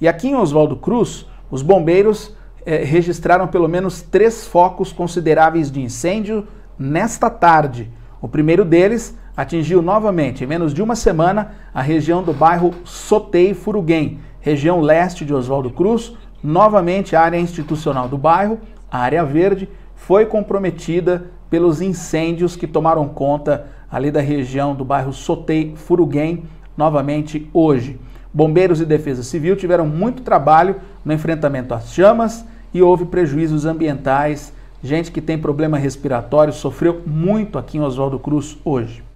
E aqui em Oswaldo Cruz, os bombeiros eh, registraram pelo menos três focos consideráveis de incêndio nesta tarde. O primeiro deles atingiu novamente, em menos de uma semana, a região do bairro Sotei Furuguém, região leste de Oswaldo Cruz. Novamente, a área institucional do bairro, a área verde, foi comprometida pelos incêndios que tomaram conta ali da região do bairro Sotei Furuguém, novamente hoje. Bombeiros e Defesa Civil tiveram muito trabalho no enfrentamento às chamas e houve prejuízos ambientais. Gente que tem problema respiratório sofreu muito aqui em Oswaldo Cruz hoje.